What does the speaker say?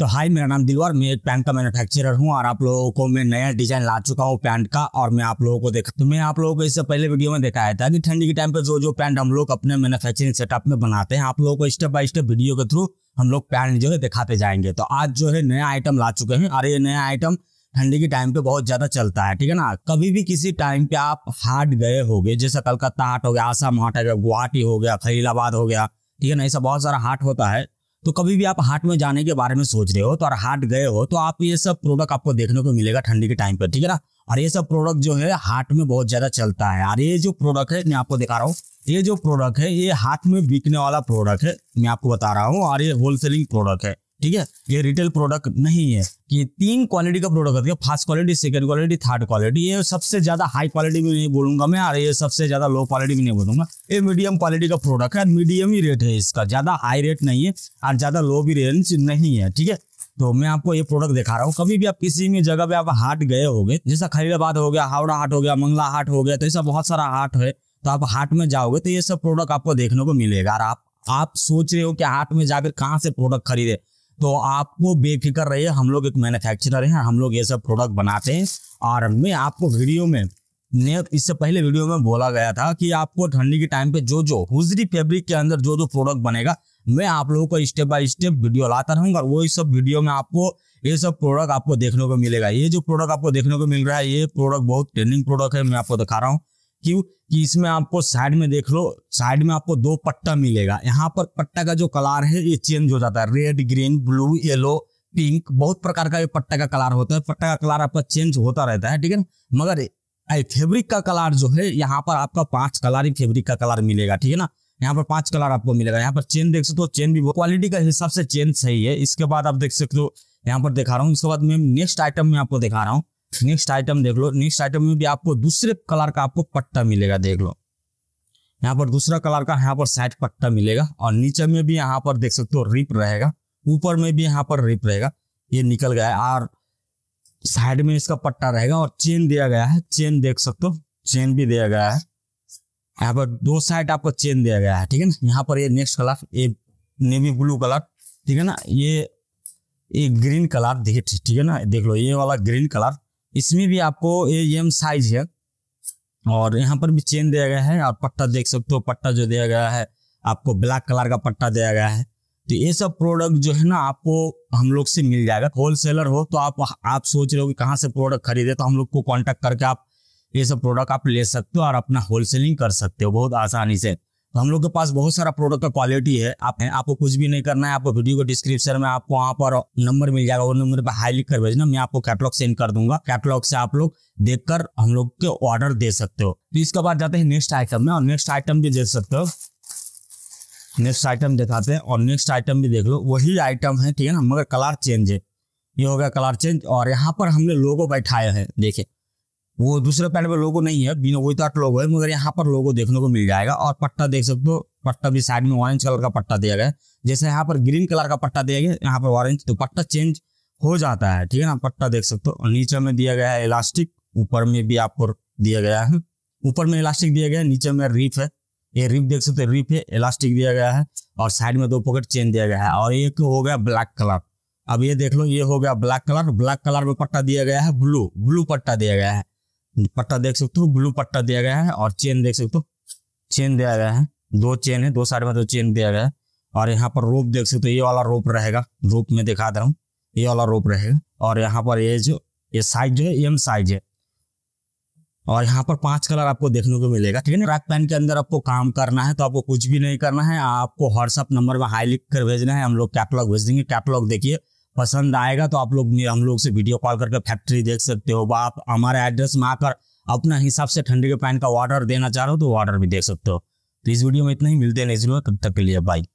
तो हाय मेरा नाम दिलवार मैं एक पैंट का मैन्युफैक्चरर हूँ और आप लोगों को मैं नया डिजाइन ला चुका हूं पैंट का और मैं आप लोगों को देखा तो मैं आप लोगों को इससे पहले वीडियो में दिखाया था कि ठंडी के टाइम पे जो जो पैंट हम लोग अपने मैन्युफैक्चरिंग सेटअप में बनाते हैं आप लोगों को स्टेप बाय स्टेप वीडियो के थ्रू हम लोग पैंट जो है दिखाते जाएंगे तो आज जो है नया आइटम ला चुके हैं और ये नया आइटम ठंडी के टाइम पे बहुत ज्यादा चलता है ठीक है ना कभी भी किसी टाइम पे आप हाट गए गए जैसे कलकत्ता हाट हो गया आसाम हाट हो गया गुवाहाटी हो गया खलीलाबाद हो गया ठीक है ना ऐसा बहुत सारा हाट होता है तो कभी भी आप हाट में जाने के बारे में सोच रहे हो तो और हाट गए हो तो आप ये सब प्रोडक्ट आपको देखने को मिलेगा ठंडी के टाइम पर ठीक है ना और ये सब प्रोडक्ट जो है हाट में बहुत ज्यादा चलता है और ये जो प्रोडक्ट है मैं आपको दिखा रहा हूँ ये जो प्रोडक्ट है ये हाट में बिकने वाला प्रोडक्ट है मैं आपको बता रहा हूँ और ये होलसेलिंग प्रोडक्ट है ठीक है ये रिटेल प्रोडक्ट नहीं है ये तीन क्वालिटी का प्रोडक्ट होता है first quality second quality third quality ये सबसे ज्यादा हाई क्वालिटी भी नहीं बोलूंगा मैं और ये सबसे ज्यादा लो क्वालिटी भी नहीं बोलूंगा ये मीडियम क्वालिटी का प्रोडक्ट है मीडियम ही रेट है इसका ज्यादा हाई रेट नहीं है और ज्यादा लो भी रेंज नहीं है ठीक है तो मैं आपको ये प्रोडक्ट दिखा रहा हूँ कभी भी आप किसी भी जगह पे आप हाट गए हो गए जैसा खरीदाबाद हो गया हावड़ा हाट हो गया मंगला हाट हो गया तो ऐसा बहुत सारा हाट है तो आप हाट में जाओगे तो ये सब प्रोडक्ट आपको देखने को मिलेगा और आप आप सोच रहे हो कि हाट में जाकर कहाँ से प्रोडक्ट खरीदे तो आपको बेफिक्र रहिए हम लोग एक मैन्युफैक्चरर हैं हम लोग ये सब प्रोडक्ट बनाते हैं और मैं आपको वीडियो में ने इससे पहले वीडियो में बोला गया था कि आपको ठंडी के टाइम पे जो जो हुजरी फैब्रिक के अंदर जो जो प्रोडक्ट बनेगा मैं आप लोगों को स्टेप बाय स्टेप वीडियो लाता रहूंगा और वही सब वीडियो में आपको ये सब प्रोडक्ट आपको देखने को मिलेगा ये जो प्रोडक्ट आपको देखने को मिल रहा है ये प्रोडक्ट बहुत ट्रेंडिंग प्रोडक्ट है मैं आपको दिखा रहा हूँ क्यों कि इसमें आपको साइड में देख लो साइड में आपको दो पट्टा मिलेगा यहाँ पर पट्टा का जो कलर है ये चेंज हो जाता है red green blue yellow pink बहुत प्रकार का ये पट्टा का कलर होता है पट्टा का कलर आपका चेंज होता रहता है ठीक है मगर फेब्रिक का कलर जो है यहाँ पर आपका पांच कलर ही फेब्रिक का कलर मिलेगा ठीक है ना यहाँ पर पांच कलर आपको मिलेगा यहाँ पर चेन देख सकते हो चेन भी क्वालिटी का हिसाब से चेन सही है इसके बाद आप देख सकते हो यहाँ पर दिखा रहा हूँ इसके बाद मैं नेक्स्ट आइटम में आपको दिखा रहा हूँ नेक्स्ट आइटम देख लो नेक्स्ट आइटम में भी आपको दूसरे कलर का आपको पट्टा मिलेगा देख लो यहाँ पर दूसरा कलर का यहाँ पर साइड पट्टा मिलेगा और नीचे में भी यहाँ पर देख सकते हो रिप रहेगा ऊपर में भी यहाँ पर रिप रहेगा ये निकल गया है और साइड में इसका पट्टा रहेगा और चेन दिया गया है चेन देख सकते हो चेन भी दिया गया है यहाँ पर दो साइड आपको चेन दिया गया है ठीक है ना यहाँ पर ये नेक्स्ट कलर ये नेवी ब्लू कलर ठीक है ना ये ये ग्रीन कलर देखिए ठीक है ना देख लो ये वाला ग्रीन कलर इसमें भी आपको ये एम साइज है और यहाँ पर भी चेन दिया गया है और पट्टा देख सकते हो पट्टा जो दिया गया है आपको ब्लैक कलर का पट्टा दिया गया है तो ये सब प्रोडक्ट जो है ना आपको हम लोग से मिल जाएगा होल सेलर हो तो आप आप सोच रहे हो कि कहाँ से प्रोडक्ट खरीदे तो हम लोग को कांटेक्ट करके आप ये सब प्रोडक्ट आप ले सकते हो और अपना होलसेलिंग कर सकते हो बहुत आसानी से तो हम लोग के पास बहुत सारा प्रोडक्ट का क्वालिटी है आप है, आपको कुछ भी नहीं करना है आपको वीडियो को डिस्क्रिप्शन में आपको वहाँ पर नंबर मिल जाएगा वो नंबर पर हाई लिख कर भेजना मैं आपको कैटलॉग सेंड कर दूंगा कैटलॉग से आप लोग देखकर हम लोग के ऑर्डर दे सकते हो तो इसके बाद जाते हैं नेक्स्ट आइटम में और नेक्स्ट आइटम भी देख सकते हो नेक्स्ट आइटम दिखाते हैं और नेक्स्ट आइटम भी देख लो वही आइटम है ठीक है ना मगर कलर चेंज है ये हो गया कलर चेंज और यहाँ पर हमने लोगो बैठाए हैं देखिए वो दूसरे पैनल पर लोगो नहीं है बिना वही तो आठ लोगो है मगर यहाँ पर लोगो देखने को मिल जाएगा और पट्टा देख सकते हो पट्टा भी साइड में ऑरेंज कलर का पट्टा दिया गया है जैसे यहाँ पर ग्रीन कलर का पट्टा दिया गया यहाँ पर ऑरेंज तो पट्टा चेंज हो जाता है ठीक है ना पट्टा देख सकते हो नीचे में दिया गया है इलास्टिक ऊपर में भी आपको दिया गया है ऊपर में इलास्टिक दिया गया है नीचे में रिप है ये रिप देख सकते हो रिप है इलास्टिक दिया गया है और साइड में दो पॉकेट चेन दिया गया है और एक हो गया ब्लैक कलर अब ये देख लो ये हो गया ब्लैक कलर ब्लैक कलर में पट्टा दिया गया है ब्लू ब्लू पट्टा दिया गया है पट्टा देख सकते हो ब्लू पट्टा दिया गया है और चेन देख सकते हो चेन दिया गया है दो चेन है दो साइड में दो तो चेन दिया गया है और यहाँ पर रोप देख सकते हो ये वाला रोप रहेगा रोप में दिखा दे रहा हूँ ये वाला रोप रहेगा और यहाँ पर ये जो ये साइज जो है एम साइज है और यहाँ पर पांच कलर आपको देखने को मिलेगा ठीक है ना रैक पैन के अंदर आपको काम करना है तो आपको कुछ भी नहीं करना है आपको व्हाट्सअप नंबर में हाई लिख कर भेजना है हम लोग कैटलॉग भेज देंगे कैटलॉग देखिए पसंद आएगा तो आप लोग हम लोग से वीडियो कॉल करके फैक्ट्री देख सकते हो व आप हमारे एड्रेस में आकर अपना हिसाब से ठंडी के पैन का ऑर्डर देना चाह रहे हो तो ऑर्डर भी दे सकते हो तो इस वीडियो में इतना ही मिलते हैं इसलिए तब तक के लिए बाई